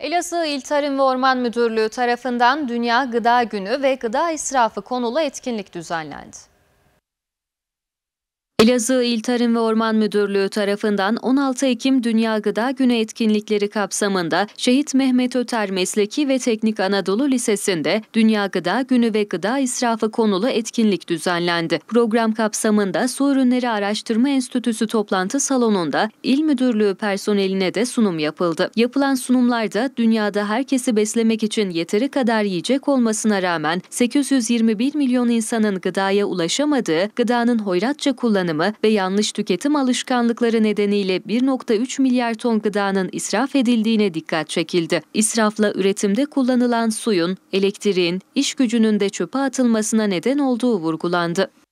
Elazığ İl Tarım ve Orman Müdürlüğü tarafından Dünya Gıda Günü ve Gıda İsrafı konulu etkinlik düzenlendi. Elazığ İl Tarım ve Orman Müdürlüğü tarafından 16 Ekim Dünya Gıda Günü etkinlikleri kapsamında Şehit Mehmet Öter Mesleki ve Teknik Anadolu Lisesi'nde Dünya Gıda Günü ve Gıda İsrafı konulu etkinlik düzenlendi. Program kapsamında Su Ürünleri Araştırma Enstitüsü toplantı salonunda İl Müdürlüğü personeline de sunum yapıldı. Yapılan sunumlarda dünyada herkesi beslemek için yeteri kadar yiyecek olmasına rağmen 821 milyon insanın gıdaya ulaşamadığı, gıdanın hoyratça kullanılması kullanımı ve yanlış tüketim alışkanlıkları nedeniyle 1.3 milyar ton gıdanın israf edildiğine dikkat çekildi. İsrafla üretimde kullanılan suyun, elektriğin, iş gücünün de çöpe atılmasına neden olduğu vurgulandı.